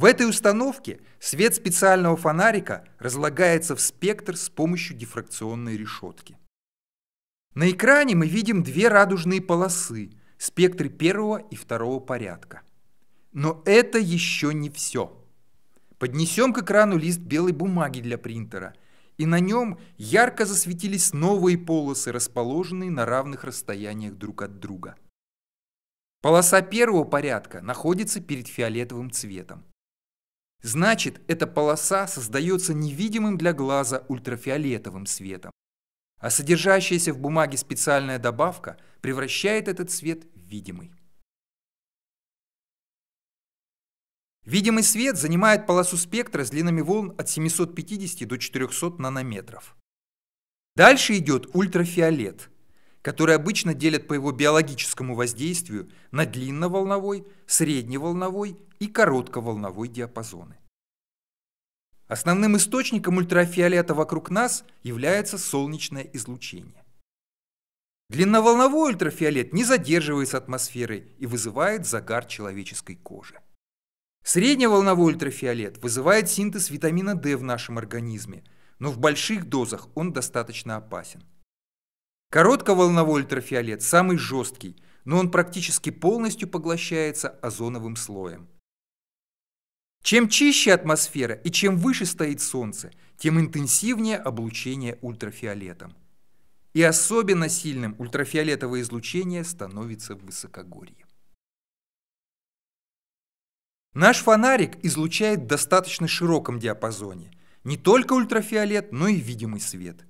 В этой установке свет специального фонарика разлагается в спектр с помощью дифракционной решетки. На экране мы видим две радужные полосы, спектры первого и второго порядка. Но это еще не все. Поднесем к экрану лист белой бумаги для принтера, и на нем ярко засветились новые полосы, расположенные на равных расстояниях друг от друга. Полоса первого порядка находится перед фиолетовым цветом. Значит, эта полоса создается невидимым для глаза ультрафиолетовым светом. А содержащаяся в бумаге специальная добавка превращает этот свет в видимый. Видимый свет занимает полосу спектра с длинами волн от 750 до 400 нанометров. Дальше идет ультрафиолет которые обычно делят по его биологическому воздействию на длинноволновой, средневолновой и коротковолновой диапазоны. Основным источником ультрафиолета вокруг нас является солнечное излучение. Длинноволновой ультрафиолет не задерживается атмосферой и вызывает загар человеческой кожи. Средневолновой ультрафиолет вызывает синтез витамина D в нашем организме, но в больших дозах он достаточно опасен – Коротковолновой ультрафиолет самый жесткий, но он практически полностью поглощается озоновым слоем. Чем чище атмосфера и чем выше стоит солнце, тем интенсивнее облучение ультрафиолетом. И особенно сильным ультрафиолетовое излучение становится в высокогорье. Наш фонарик излучает в достаточно широком диапазоне. Не только ультрафиолет, но и видимый свет –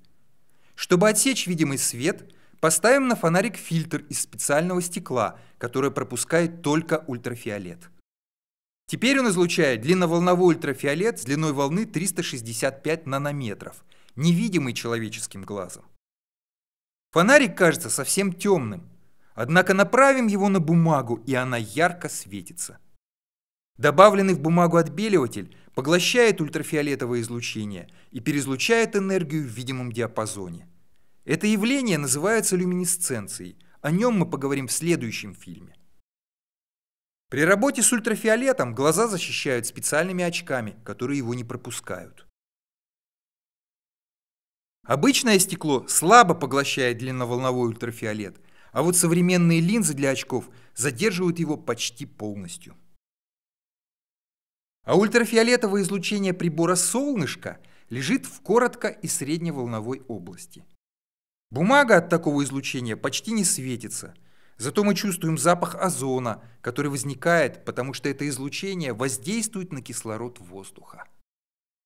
чтобы отсечь видимый свет, поставим на фонарик фильтр из специального стекла, которое пропускает только ультрафиолет. Теперь он излучает длинноволновой ультрафиолет с длиной волны 365 нанометров, невидимый человеческим глазом. Фонарик кажется совсем темным, однако направим его на бумагу, и она ярко светится. Добавленный в бумагу отбеливатель поглощает ультрафиолетовое излучение и перезлучает энергию в видимом диапазоне. Это явление называется люминесценцией. О нем мы поговорим в следующем фильме. При работе с ультрафиолетом глаза защищают специальными очками, которые его не пропускают. Обычное стекло слабо поглощает длинноволновой ультрафиолет, а вот современные линзы для очков задерживают его почти полностью. А ультрафиолетовое излучение прибора солнышко лежит в коротко- и средневолновой области. Бумага от такого излучения почти не светится, зато мы чувствуем запах озона, который возникает, потому что это излучение воздействует на кислород воздуха.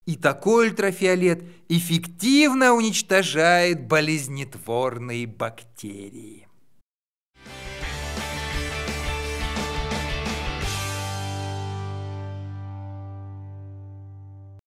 И такой ультрафиолет эффективно уничтожает болезнетворные бактерии.